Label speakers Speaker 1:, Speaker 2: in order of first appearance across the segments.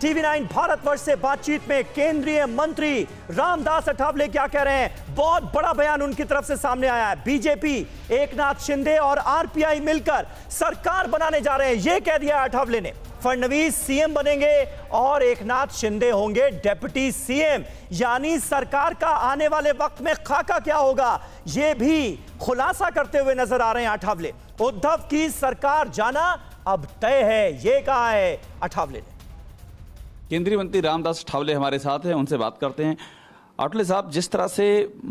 Speaker 1: TV nine Bharatvarsh से बातचीत में केंद्रीय मंत्री रामदास अठावले क्या कह रहे हैं बहुत बड़ा बयान उनकी तरफ से सामने आया है बीजेपी एकनाथ शिंदे और आरपीआई मिलकर सरकार बनाने जा रहे हैं यह कह दिया अठावले ने फडनवीस सीएम बनेंगे और एकनाथ शिंदे होंगे डेप्यूटी सीएम यानी सरकार का आने वाले वक्त में खाका क्या होगा यह भी खुलासा करते हुए नजर आ रहे हैं अठावले उद्धव की सरकार जाना अब तय है यह कहा है अठावले ने
Speaker 2: केंद्रीय मंत्री रामदास ठावले हमारे साथ हैं उनसे बात करते हैं अटले साहब जिस तरह से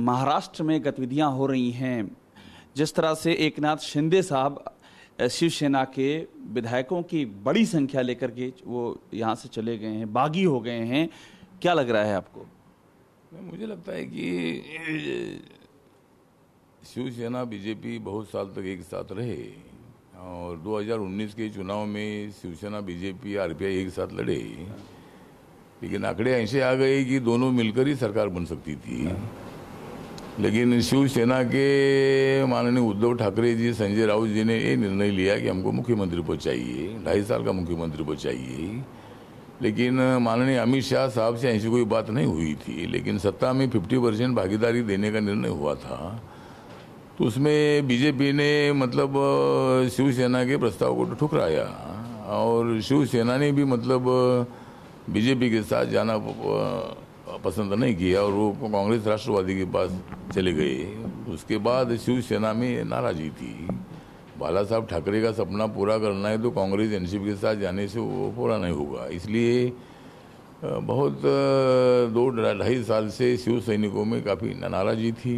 Speaker 2: महाराष्ट्र में गतिविधियां हो रही हैं जिस तरह से एक नाथ शिंदे साहब शिवसेना के विधायकों की बड़ी संख्या लेकर के वो यहाँ से चले गए हैं बागी हो गए हैं क्या लग रहा है आपको मुझे लगता है कि शिवसेना बीजेपी बहुत साल तक एक साथ रहे
Speaker 3: और 2019 के चुनाव में शिवसेना बीजेपी आरपीआई एक साथ लड़े लेकिन आंकड़े ऐसे आ गए कि दोनों मिलकर ही सरकार बन सकती थी लेकिन शिवसेना के माननीय उद्धव ठाकरे जी संजय राउत जी ने ये निर्णय लिया कि हमको मुख्यमंत्री पद चाहिए ढाई साल का मुख्यमंत्री पद चाहिए लेकिन माननीय अमित शाह साहब से ऐसी कोई बात नहीं हुई थी लेकिन सत्ता में 50 परसेंट भागीदारी देने का निर्णय हुआ था तो उसमें बीजेपी ने मतलब शिवसेना के प्रस्ताव को ठुकराया और शिवसेना ने भी मतलब बीजेपी के साथ जाना पसंद नहीं किया और वो कांग्रेस राष्ट्रवादी के पास चले गए उसके बाद शिवसेना में नाराजगी थी बाला साहब ठाकरे का सपना पूरा करना है तो कांग्रेस एन के साथ जाने से वो पूरा नहीं होगा इसलिए बहुत दो ढाई साल से शिव सैनिकों में काफ़ी नाराजगी थी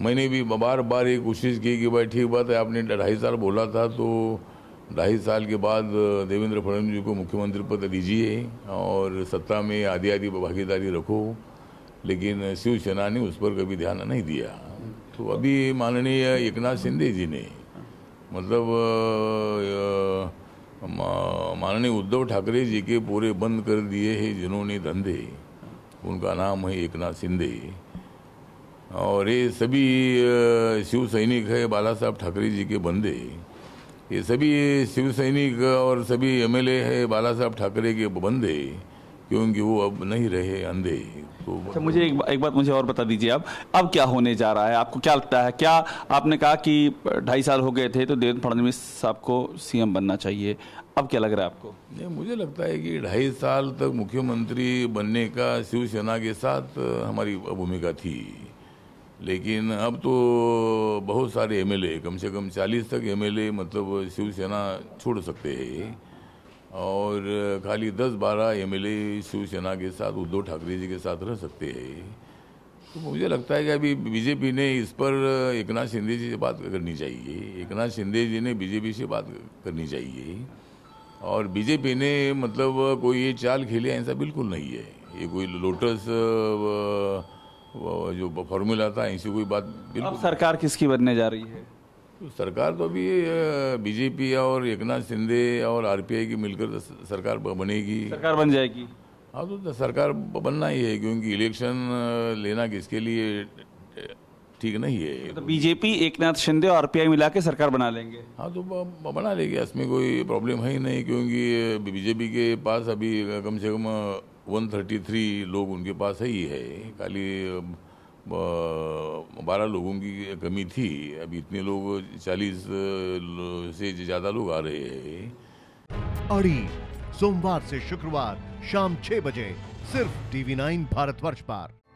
Speaker 3: मैंने भी बार बार ये कोशिश की कि भाई ठीक बात है आपने ढाई साल बोला था तो ढाई साल के बाद देवेंद्र फडणवीस जी को मुख्यमंत्री पद दीजिए और सत्ता में आधी आधी भागीदारी रखो लेकिन शिवसेना ने उस पर कभी ध्यान नहीं दिया तो अभी माननीय एक नाथ शिंदे जी ने मतलब माननीय उद्धव ठाकरे जी के पूरे बंद कर दिए हैं जिन्होंने धंधे उनका नाम है एक नाथ शिंदे और ये सभी शिव सैनिक है बाला साहब ठाकरे जी के बंदे ये सभी शिव सैनिक और सभी एमएलए है बाला साहब ठाकरे के बंदे
Speaker 2: क्योंकि वो अब नहीं रहे अंधे तो अच्छा मुझे एक, एक बात मुझे और बता दीजिए आप अब क्या होने जा रहा है आपको क्या लगता है क्या आपने कहा कि ढाई साल हो गए थे तो देवेंद्र फडणवीस साहब को सीएम बनना चाहिए अब क्या लग रहा है आपको
Speaker 3: नहीं मुझे लगता है कि ढाई साल तक मुख्यमंत्री बनने का शिवसेना के साथ हमारी भूमिका थी लेकिन अब तो बहुत सारे एमएलए कम से कम 40 तक एमएलए मतलब शिवसेना छोड़ सकते हैं और खाली 10-12 एमएलए शिवसेना के साथ उद्धव ठाकरे जी के साथ रह सकते हैं तो मुझे लगता है कि अभी बीजेपी ने इस पर एक नाथ शिंदे जी से बात करनी चाहिए एक नाथ शिंदे जी ने बीजेपी से बात करनी चाहिए और बीजेपी ने मतलब कोई ये चाल खेले ऐसा बिल्कुल नहीं है ये कोई लोटस जो फॉर्मूला था ऐसी कोई बात बिल्कुल सरकार किसकी बनने जा रही है तो सरकार तो अभी बीजेपी और एक नाथ शिंदे और आरपीआई की मिलकर तो सरकार बनेगी सरकार बन जाएगी हाँ तो, तो सरकार बनना ही है क्योंकि इलेक्शन लेना किसके लिए ठीक नहीं है तो
Speaker 2: बीजेपी एक नाथ शिंदे और आरपीआई मिला के सरकार बना लेंगे
Speaker 3: हाँ तो बना लेंगे इसमें कोई प्रॉब्लम है ही नहीं क्योंकि बीजेपी के पास अभी कम से कम 133 लोग उनके पास ही है खाली बारह लोगों की कमी थी अभी इतने लोग चालीस से ज्यादा लोग आ रहे हैं सोमवार से शुक्रवार शाम छह बजे सिर्फ टीवी नाइन भारत वर्ष पर